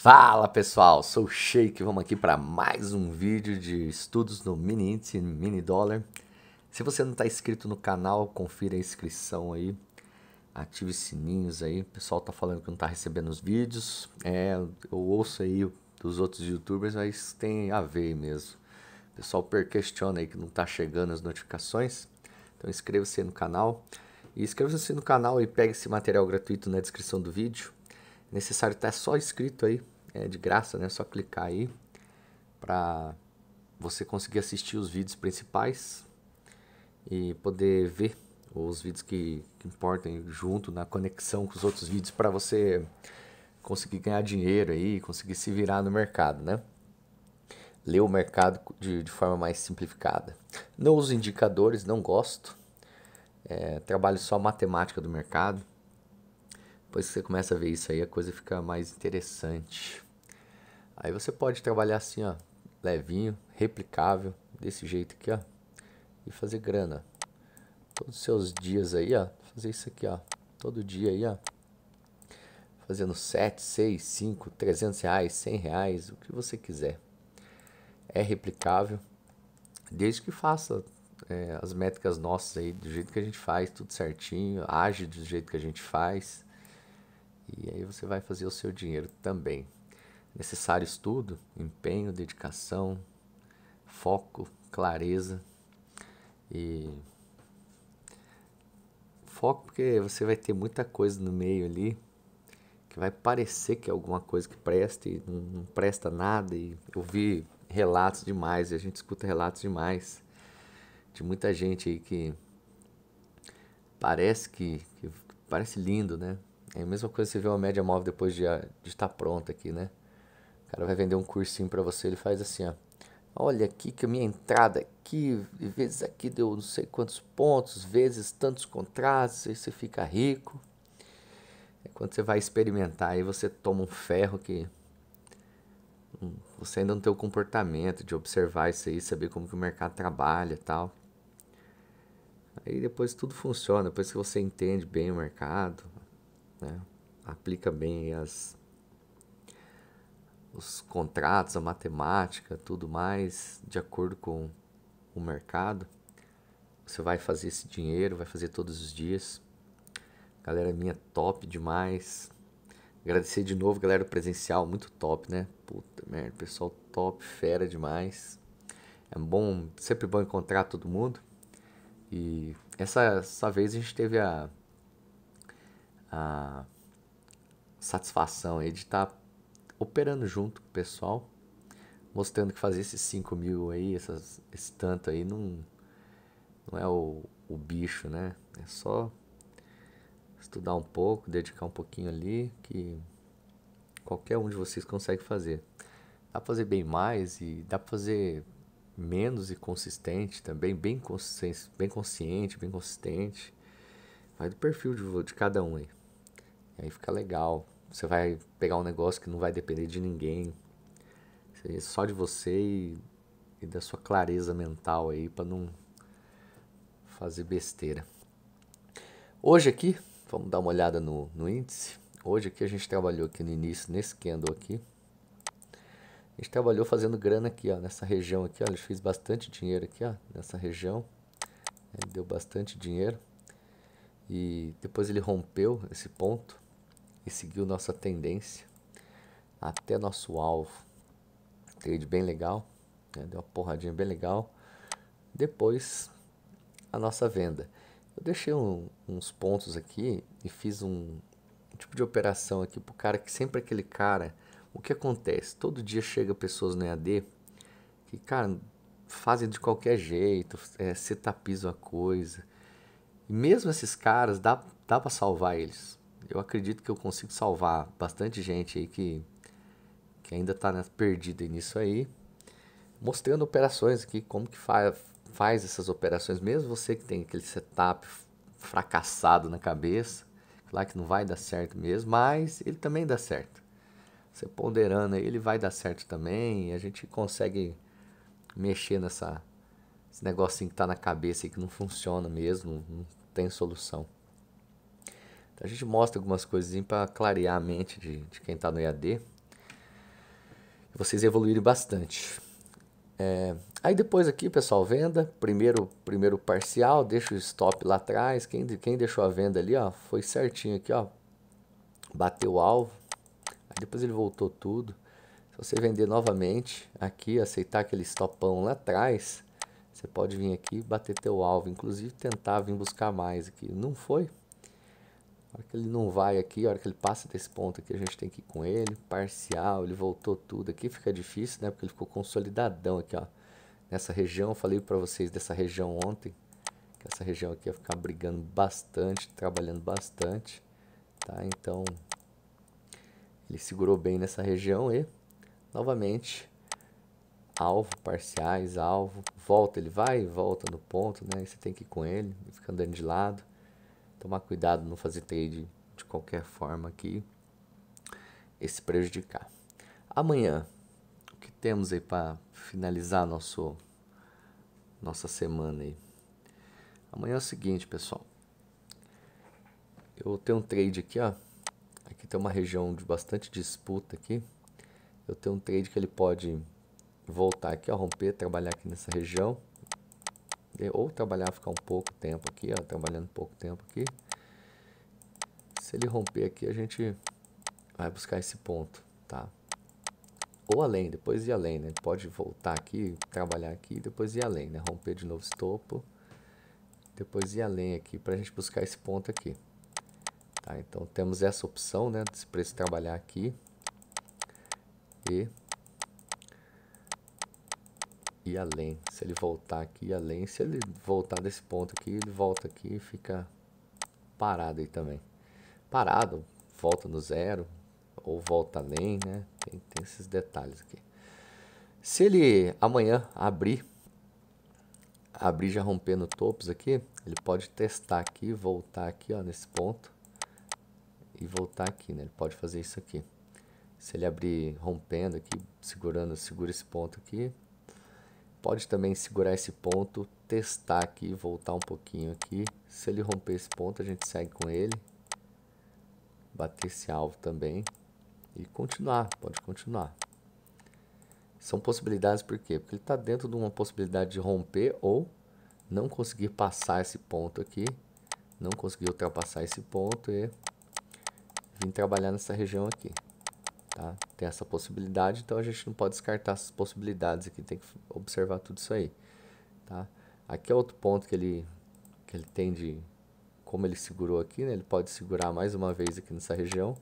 Fala pessoal, sou o Sheik, vamos aqui para mais um vídeo de estudos no Mini Índice Mini Dólar. Se você não está inscrito no canal, confira a inscrição aí, ative os sininhos aí. O pessoal tá falando que não tá recebendo os vídeos, é, eu ouço aí dos outros youtubers, mas tem a ver mesmo. O pessoal per aí que não tá chegando as notificações, então inscreva-se no canal. E inscreva-se no canal e pegue esse material gratuito na descrição do vídeo necessário estar tá só escrito aí, é de graça, né? É só clicar aí para você conseguir assistir os vídeos principais e poder ver os vídeos que, que importam junto na conexão com os outros vídeos para você conseguir ganhar dinheiro aí, conseguir se virar no mercado, né? Ler o mercado de, de forma mais simplificada. Não uso indicadores, não gosto. É, trabalho só matemática do mercado. Depois que você começa a ver isso aí, a coisa fica mais interessante. Aí você pode trabalhar assim, ó, levinho, replicável, desse jeito aqui, ó, e fazer grana. Todos os seus dias aí, ó, fazer isso aqui, ó, todo dia aí, ó, fazendo 7, 6, 5, 300 reais, 100 reais, o que você quiser. É replicável, desde que faça é, as métricas nossas aí, do jeito que a gente faz, tudo certinho, age do jeito que a gente faz, e aí você vai fazer o seu dinheiro também. Necessário estudo, empenho, dedicação, foco, clareza e foco porque você vai ter muita coisa no meio ali que vai parecer que é alguma coisa que presta e não, não presta nada e eu vi relatos demais, e a gente escuta relatos demais de muita gente aí que parece que, que parece lindo, né? É a mesma coisa você vê uma média móvel depois de, de estar pronta aqui, né? O cara vai vender um cursinho para você, ele faz assim, ó. Olha aqui que a minha entrada aqui, vezes aqui deu não sei quantos pontos, vezes tantos contratos, aí você fica rico. É quando você vai experimentar, aí você toma um ferro que hum, você ainda não tem o comportamento de observar isso aí, saber como que o mercado trabalha e tal. Aí depois tudo funciona, depois que você entende bem o mercado, né? aplica bem as, os contratos, a matemática, tudo mais, de acordo com o mercado. Você vai fazer esse dinheiro, vai fazer todos os dias. Galera minha, top demais. Agradecer de novo, galera, presencial, muito top, né? Puta merda, pessoal top, fera demais. É bom, sempre bom encontrar todo mundo. E essa, essa vez a gente teve a a satisfação aí de estar tá operando junto com o pessoal, mostrando que fazer esses 5 mil aí, essas, esse tanto aí, não, não é o, o bicho, né? É só estudar um pouco, dedicar um pouquinho ali, que qualquer um de vocês consegue fazer. Dá pra fazer bem mais e dá pra fazer menos e consistente também, bem consciente, bem consciente, bem consistente. Vai do perfil de, de cada um aí. E aí fica legal. Você vai pegar um negócio que não vai depender de ninguém. só de você e, e da sua clareza mental aí para não fazer besteira. Hoje aqui, vamos dar uma olhada no, no índice. Hoje aqui a gente trabalhou aqui no início, nesse candle aqui. A gente trabalhou fazendo grana aqui, ó, nessa região aqui, ó. Eu fiz bastante dinheiro aqui, ó, nessa região. Ele deu bastante dinheiro. E depois ele rompeu esse ponto e seguiu nossa tendência até nosso alvo. Trade bem legal, né? deu uma porradinha bem legal. Depois a nossa venda. Eu deixei um, uns pontos aqui e fiz um tipo de operação aqui pro cara que sempre é aquele cara. O que acontece? Todo dia chega pessoas no EAD que, cara, fazem de qualquer jeito, é, setapizam a coisa. E mesmo esses caras, dá, dá para salvar eles eu acredito que eu consigo salvar bastante gente aí que, que ainda está perdida nisso aí, mostrando operações aqui, como que faz, faz essas operações, mesmo você que tem aquele setup fracassado na cabeça, claro que não vai dar certo mesmo, mas ele também dá certo. Você ponderando aí ele vai dar certo também, a gente consegue mexer nessa esse negocinho que está na cabeça e que não funciona mesmo, não tem solução. Então, a gente mostra algumas coisinhas para clarear a mente de, de quem está no EAD. Vocês evoluírem bastante. É, aí depois aqui, pessoal, venda. Primeiro, primeiro parcial, deixa o stop lá atrás. Quem, quem deixou a venda ali, ó, foi certinho aqui, ó. Bateu o alvo. Aí depois ele voltou tudo. Se você vender novamente aqui, aceitar aquele stopão lá atrás, você pode vir aqui, bater teu alvo, inclusive tentar vir buscar mais aqui. Não foi? hora que ele não vai aqui, a hora que ele passa desse ponto aqui, a gente tem que ir com ele. Parcial, ele voltou tudo aqui. Fica difícil, né? Porque ele ficou consolidadão aqui, ó. Nessa região, falei para vocês dessa região ontem. Que essa região aqui ia ficar brigando bastante, trabalhando bastante. Tá? Então, ele segurou bem nessa região e, novamente, alvo, parciais, alvo. Volta, ele vai e volta no ponto, né? E você tem que ir com ele, fica andando de lado tomar cuidado, não fazer trade de qualquer forma aqui e se prejudicar. Amanhã, o que temos aí para finalizar nosso nossa semana aí? Amanhã é o seguinte, pessoal. Eu tenho um trade aqui, ó. Aqui tem uma região de bastante disputa aqui. Eu tenho um trade que ele pode voltar aqui, ó, romper, trabalhar aqui nessa região ou trabalhar, ficar um pouco tempo aqui, ó, trabalhando um pouco tempo aqui. Se ele romper aqui, a gente vai buscar esse ponto, tá? Ou além, depois ir além, né? pode voltar aqui, trabalhar aqui e depois ir além, né? Romper de novo esse topo, depois ir além aqui para a gente buscar esse ponto aqui. Tá? Então temos essa opção, né? Para esse preço trabalhar aqui e e além. Se ele voltar aqui e além, se ele voltar desse ponto aqui, ele volta aqui e fica parado aí também. Parado, volta no zero ou volta além, né? Tem, tem esses detalhes aqui. Se ele amanhã abrir, abrir já rompendo topos aqui, ele pode testar aqui, voltar aqui ó, nesse ponto e voltar aqui, né? Ele pode fazer isso aqui. Se ele abrir rompendo aqui, segurando, segura esse ponto aqui, Pode também segurar esse ponto, testar aqui, voltar um pouquinho aqui. Se ele romper esse ponto, a gente segue com ele. Bater esse alvo também. E continuar, pode continuar. São possibilidades por quê? Porque ele está dentro de uma possibilidade de romper ou não conseguir passar esse ponto aqui. Não conseguir ultrapassar esse ponto e vir trabalhar nessa região aqui. Tá? Tem essa possibilidade, então a gente não pode descartar essas possibilidades aqui, tem que observar tudo isso aí. Tá? Aqui é outro ponto que ele, que ele tem de... Como ele segurou aqui, né? ele pode segurar mais uma vez aqui nessa região.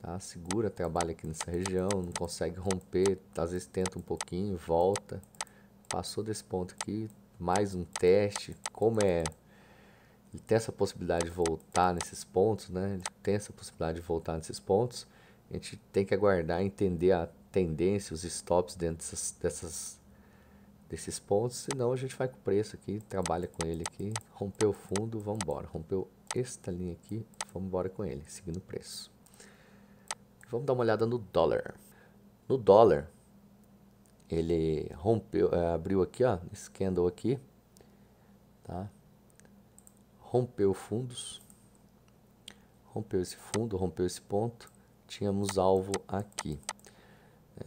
Tá? Segura, trabalha aqui nessa região, não consegue romper, às vezes tenta um pouquinho, volta. Passou desse ponto aqui, mais um teste. Como é ele tem essa possibilidade de voltar nesses pontos, né? Ele tem essa possibilidade de voltar nesses pontos. A gente tem que aguardar, entender a tendência, os stops dentro dessas, dessas desses pontos, senão a gente vai com o preço aqui, trabalha com ele aqui, rompeu o fundo, vamos embora. Rompeu esta linha aqui, vamos embora com ele, seguindo o preço. Vamos dar uma olhada no dólar. No dólar, ele rompeu, eh, abriu aqui, ó, esse candle aqui, tá? Rompeu fundos, rompeu esse fundo, rompeu esse ponto, tínhamos alvo aqui.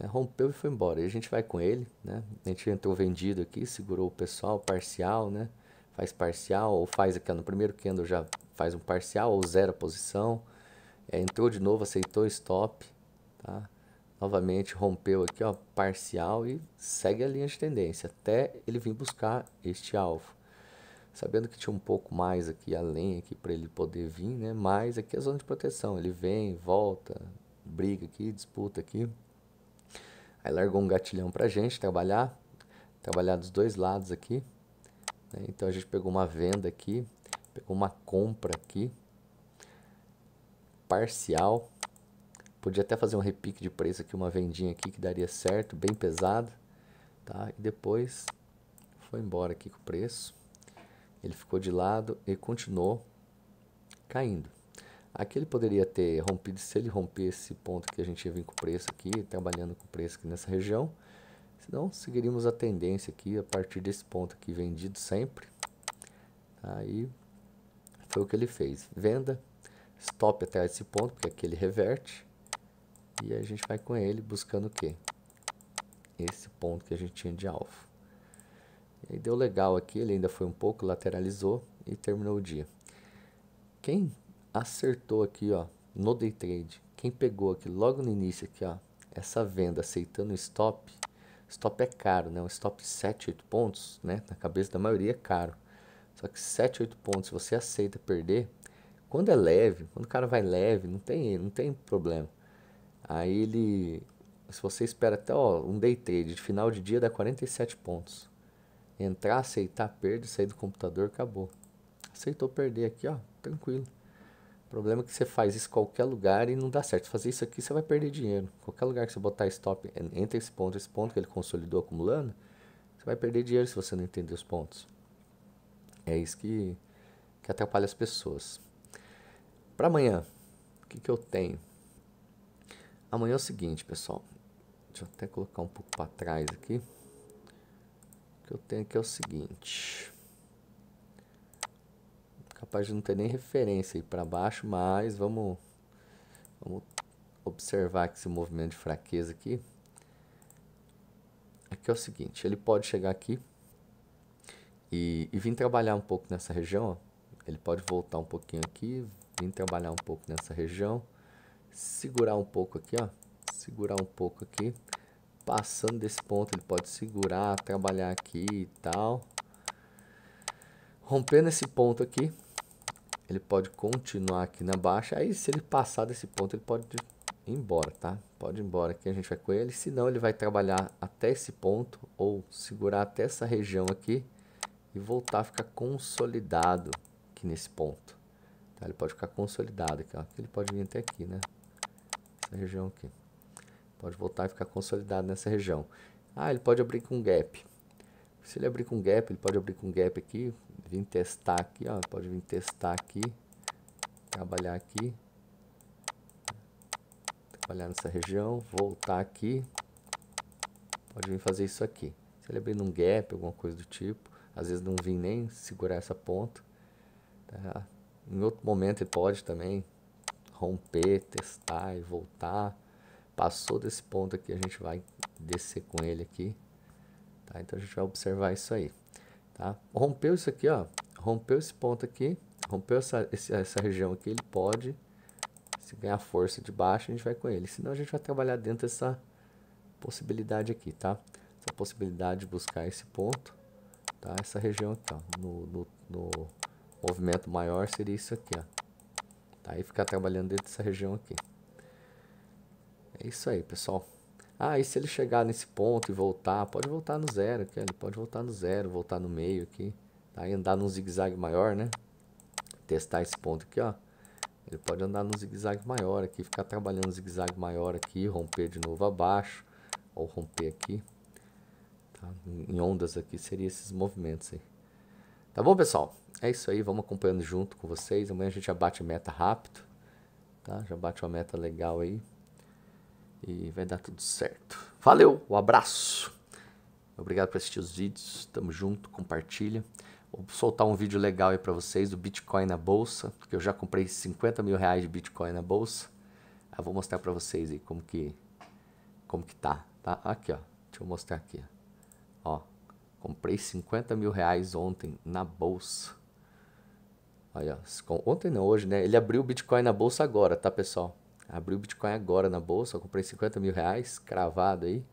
É, rompeu e foi embora. E a gente vai com ele, né? A gente entrou vendido aqui, segurou o pessoal, parcial, né? Faz parcial, ou faz aqui no primeiro candle já faz um parcial, ou zero a posição. É, entrou de novo, aceitou stop, tá? Novamente rompeu aqui, ó, parcial e segue a linha de tendência até ele vir buscar este alvo sabendo que tinha um pouco mais aqui além aqui para ele poder vir, né? Mas aqui é a zona de proteção, ele vem, volta, briga aqui, disputa aqui. Aí largou um gatilhão para gente trabalhar, trabalhar dos dois lados aqui. Né? Então a gente pegou uma venda aqui, pegou uma compra aqui, parcial. Podia até fazer um repique de preço aqui, uma vendinha aqui que daria certo, bem pesado. Tá? E depois foi embora aqui com o preço. Ele ficou de lado e continuou caindo. Aqui ele poderia ter rompido, se ele romper esse ponto que a gente ia vir com o preço aqui, trabalhando com o preço aqui nessa região. Senão, seguiríamos a tendência aqui a partir desse ponto aqui vendido sempre. Aí tá? foi o que ele fez. Venda, stop até esse ponto, porque aqui ele reverte. E a gente vai com ele buscando o quê? Esse ponto que a gente tinha de alvo. E deu legal aqui, ele ainda foi um pouco, lateralizou e terminou o dia. Quem acertou aqui, ó, no day trade, quem pegou aqui logo no início aqui, ó, essa venda aceitando stop, stop é caro, né? Um stop 7, 8 pontos, né? Na cabeça da maioria é caro. Só que 7, 8 pontos, você aceita perder, quando é leve, quando o cara vai leve, não tem, não tem problema. Aí ele, se você espera até, ó, um day trade de final de dia dá 47 pontos entrar, aceitar perda, sair do computador, acabou. Aceitou perder aqui, ó, tranquilo. O problema é que você faz isso em qualquer lugar e não dá certo. Fazer isso aqui, você vai perder dinheiro. Qualquer lugar que você botar stop entre esse ponto esse ponto que ele consolidou acumulando, você vai perder dinheiro se você não entender os pontos. É isso que, que atrapalha as pessoas. Para amanhã, o que, que eu tenho? Amanhã é o seguinte, pessoal. Deixa eu até colocar um pouco para trás aqui que eu tenho aqui é o seguinte. Capaz de não ter nem referência aí para baixo, mas vamos, vamos observar que esse movimento de fraqueza aqui. Aqui é o seguinte, ele pode chegar aqui e, e vir trabalhar um pouco nessa região. Ó. Ele pode voltar um pouquinho aqui, vir trabalhar um pouco nessa região. Segurar um pouco aqui, ó. Segurar um pouco aqui passando desse ponto, ele pode segurar, trabalhar aqui e tal. Rompendo esse ponto aqui, ele pode continuar aqui na baixa. Aí se ele passar desse ponto, ele pode ir embora, tá? Pode ir embora, aqui a gente vai com ele. Se não, ele vai trabalhar até esse ponto ou segurar até essa região aqui e voltar a ficar consolidado aqui nesse ponto. Tá? Ele pode ficar consolidado aqui, ó. Ele pode vir até aqui, né? Essa região aqui. Pode voltar e ficar consolidado nessa região. Ah, ele pode abrir com um gap. Se ele abrir com um gap, ele pode abrir com um gap aqui, vir testar aqui, ó, pode vir testar aqui, trabalhar aqui, trabalhar nessa região, voltar aqui, pode vir fazer isso aqui. Se ele abrir num gap, alguma coisa do tipo, às vezes não vim nem segurar essa ponta, tá? Em outro momento ele pode também romper, testar e voltar. Passou desse ponto aqui, a gente vai descer com ele aqui. Tá? Então a gente vai observar isso aí. Tá? Rompeu isso aqui, ó. Rompeu esse ponto aqui. Rompeu essa, essa região aqui, ele pode. Se ganhar força de baixo, a gente vai com ele. Senão a gente vai trabalhar dentro dessa possibilidade aqui, tá? Essa possibilidade de buscar esse ponto. Tá? Essa região aqui, ó. No, no, no movimento maior seria isso aqui, ó. Aí tá? E ficar trabalhando dentro dessa região aqui. É isso aí, pessoal. Ah, e se ele chegar nesse ponto e voltar, pode voltar no zero, aqui, ele pode voltar no zero, voltar no meio aqui, tá? E andar num zigue-zague maior, né? Testar esse ponto aqui, ó. Ele pode andar num zigue-zague maior aqui, ficar trabalhando zigue-zague maior aqui, romper de novo abaixo, ou romper aqui, tá? Em ondas aqui, seria esses movimentos aí. Tá bom, pessoal? É isso aí, vamos acompanhando junto com vocês. Amanhã a gente já bate meta rápido, tá? Já bate uma meta legal aí. E vai dar tudo certo. Valeu, um abraço. Obrigado por assistir os vídeos. Tamo junto, compartilha. Vou soltar um vídeo legal aí para vocês do Bitcoin na bolsa, que eu já comprei 50 mil reais de Bitcoin na bolsa. Eu ah, vou mostrar para vocês aí como que como que tá, tá? Aqui, ó. Deixa eu mostrar aqui. Ó, comprei 50 mil reais ontem na bolsa. Olha, ontem não, hoje, né? Ele abriu o Bitcoin na bolsa agora, tá, pessoal? Abri o Bitcoin agora na bolsa, comprei 50 mil reais cravado aí,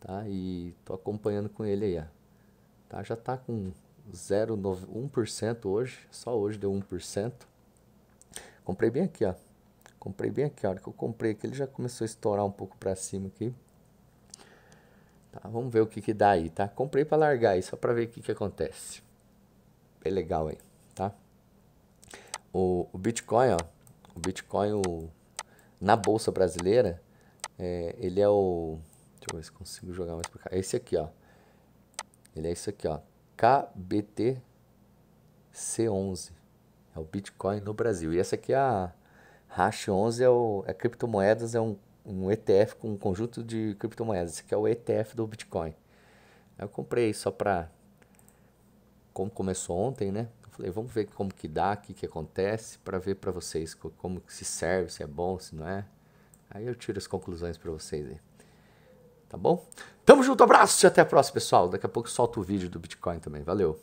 tá? E tô acompanhando com ele aí, ó. Tá? Já tá com 0,1% hoje, só hoje deu 1%. Comprei bem aqui, ó. Comprei bem aqui, a hora que eu comprei aqui ele já começou a estourar um pouco para cima aqui. Tá, vamos ver o que que dá aí, tá? Comprei para largar aí, só para ver o que que acontece. Bem legal aí, tá? O, o Bitcoin, ó. O Bitcoin, o na Bolsa Brasileira, é, ele é o. Deixa eu ver se consigo jogar mais para cá. É esse aqui, ó. Ele é isso aqui, ó. KBTC11. É o Bitcoin no Brasil. E essa aqui é a Hash 11, é, o, é criptomoedas, é um, um ETF com um conjunto de criptomoedas. Esse aqui é o ETF do Bitcoin. Eu comprei só para. Como começou ontem, né? falei, vamos ver como que dá, o que, que acontece, para ver para vocês como que se serve, se é bom, se não é. Aí eu tiro as conclusões para vocês aí. Tá bom? Tamo junto, abraço e até a próxima, pessoal. Daqui a pouco solto o vídeo do Bitcoin também. Valeu!